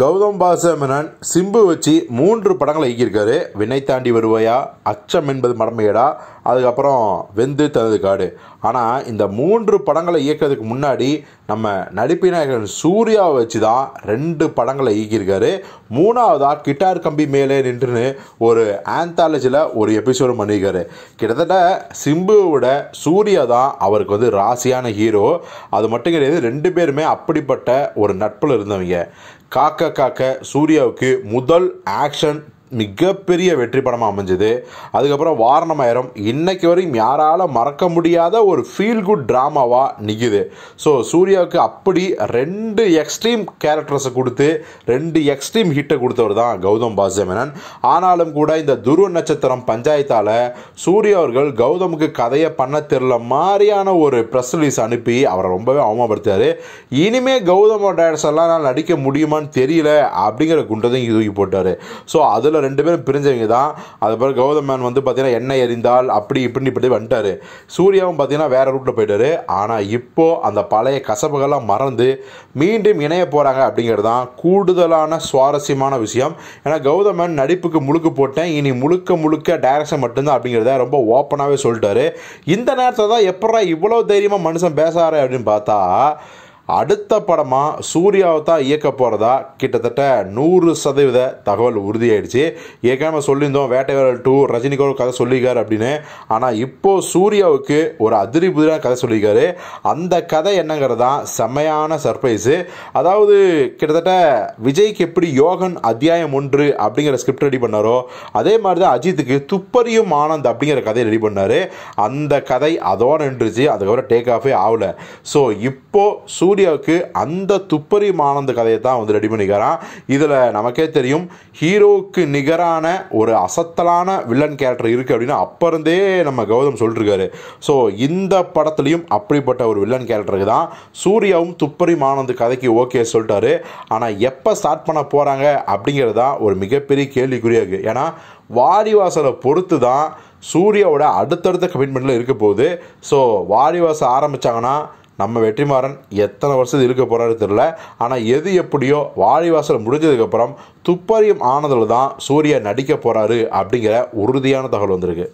கௌதம் பாசமனன் சிம்பு வச்சு மூன்று படங்களை இயக்கியிருக்காரு வினை தாண்டி வருவாயா அச்சம் என்பது மடமையடா அதுக்கப்புறம் வெந்து தனது காடு ஆனால் இந்த மூன்று படங்களை இயக்கிறதுக்கு முன்னாடி நம்ம நடிப்பு நாயகன் சூர்யாவை வச்சு தான் ரெண்டு படங்களை இயக்கியிருக்காரு மூணாவதாக கிட்டார் கம்பி மேலே நின்றுன்னு ஒரு ஆந்தாலஜியில் ஒரு எபிசோடு பண்ணியிருக்காரு கிட்டத்தட்ட சிம்புவோட சூர்யா தான் அவருக்கு வந்து ராசியான ஹீரோ அது மட்டும் கிடையாது ரெண்டு பேருமே அப்படிப்பட்ட ஒரு நட்பில் இருந்தவங்க காக்க का सूर्य की मुद्दे आक्शन மிகப்பெரிய வெற்றி படமாக அமைஞ்சது அதுக்கப்புறம் வாரணமாயிரம் இன்னைக்கு வரையும் யாரால் மறக்க முடியாத ஒரு ஃபீல் குட் ட்ராமாவாக நிற்குது ஸோ சூர்யாவுக்கு அப்படி ரெண்டு எக்ஸ்ட்ரீம் கேரக்டர்ஸை கொடுத்து ரெண்டு எக்ஸ்ட்ரீம் ஹிட்டை கொடுத்தவர் தான் கௌதம் பாசமேனன் ஆனாலும் கூட இந்த துருவ நட்சத்திரம் பஞ்சாயத்தால் சூர்யா அவர்கள் கௌதமுக்கு கதையை பண்ண தெரில மாதிரியான ஒரு ப்ரெஸ் ரிலீஸ் அனுப்பி அவரை ரொம்பவே அவமானப்படுத்தார் இனிமேல் கௌதம் டேரக்டர்ஸ் எல்லாம் நடிக்க முடியுமான்னு தெரியல அப்படிங்கிற குண்டதையும் தூக்கி போட்டார் ஸோ அதில் முதல்ல ரெண்டு பேரும் பிரிஞ்சவங்க தான் அதுபோல் கௌதம் மேன் வந்து பார்த்தீங்கன்னா எண்ணெய் எரிந்தால் அப்படி இப்படி இப்படி வந்துட்டார் சூர்யாவும் பார்த்தீங்கன்னா வேறு ரூட்டில் போயிட்டார் ஆனால் இப்போது அந்த பழைய கசப்புகள்லாம் மறந்து மீண்டும் இணைய போகிறாங்க அப்படிங்கிறது தான் கூடுதலான சுவாரஸ்யமான விஷயம் ஏன்னா கௌதம் மேன் நடிப்புக்கு முழுக்க போட்டேன் இனி முழுக்க முழுக்க டைரக்ஷன் மட்டும்தான் அப்படிங்கிறத ரொம்ப ஓப்பனாகவே சொல்லிட்டாரு இந்த நேரத்தில் தான் எப்படா இவ்வளோ தைரியமாக மனுஷன் பேசாரு அப்படின்னு பார்த்தா அடுத்த படமாக சூர்யாவை தான் இயக்க போகிறதா கிட்டத்தட்ட நூறு சதவீத தகவல் உறுதியாயிடுச்சு ஏற்கனவே சொல்லியிருந்தோம் வேட்டைவேரல் டூ ரஜினிகோர் கதை சொல்லியிருக்காரு அப்படின்னு ஆனால் இப்போது சூர்யாவுக்கு ஒரு அதிரி புதிரான கதை சொல்லியிருக்காரு அந்த கதை என்னங்கிறது தான் செம்மையான சர்ப்ரைஸு அதாவது கிட்டத்தட்ட விஜய்க்கு எப்படி யோகன் அத்தியாயம் ஒன்று அப்படிங்கிற ஸ்கிரிப்ட் ரெடி பண்ணாரோ அதே மாதிரி தான் அஜித்துக்கு துப்பறியும் ஆனந்த் அப்படிங்கிற கதையை ரெடி பண்ணார் அந்த கதை அதோட நின்றுச்சு அதுக்கப்புறம் டேக் ஆஃபே ஆகல ஸோ இப்போது சூரிய சூர்யாவுக்கு அந்த துப்பறி மானந்த கதையை தான் வந்து ரெடி பண்ணிக்கிறான் இதில் நமக்கே தெரியும் ஹீரோவுக்கு நிகரான ஒரு அசத்தலான வில்லன் கேரக்டர் இருக்குது அப்படின்னா அப்போருந்தே நம்ம கௌதம் சொல்லிட்டுருக்காரு ஸோ இந்த படத்துலையும் அப்படிப்பட்ட ஒரு வில்லன் கேரக்டருக்கு தான் சூர்யாவும் துப்பறியும் மானந்த கதைக்கு ஓகே சொல்லிட்டாரு ஆனால் எப்போ ஸ்டார்ட் பண்ண போகிறாங்க அப்படிங்கிறது தான் ஒரு மிகப்பெரிய கேள்விக்குறியாகு ஏன்னா வாரிவாசலை பொறுத்து தான் சூர்யாவோட அடுத்தடுத்த கமிட்மெண்ட்டில் இருக்க போகுது ஸோ வாரிவாசம் ஆரம்பித்தாங்கன்னா நம்ம வெற்றிமாறன் எத்தனை வருஷத்து இருக்க போகிறாரு தெரில ஆனால் எது எப்படியோ வாழிவாசல் முடிஞ்சதுக்கப்புறம் துப்பறியும் ஆனதில் தான் சூர்யா நடிக்க போகிறாரு அப்படிங்கிற உறுதியான தகவல் வந்திருக்கு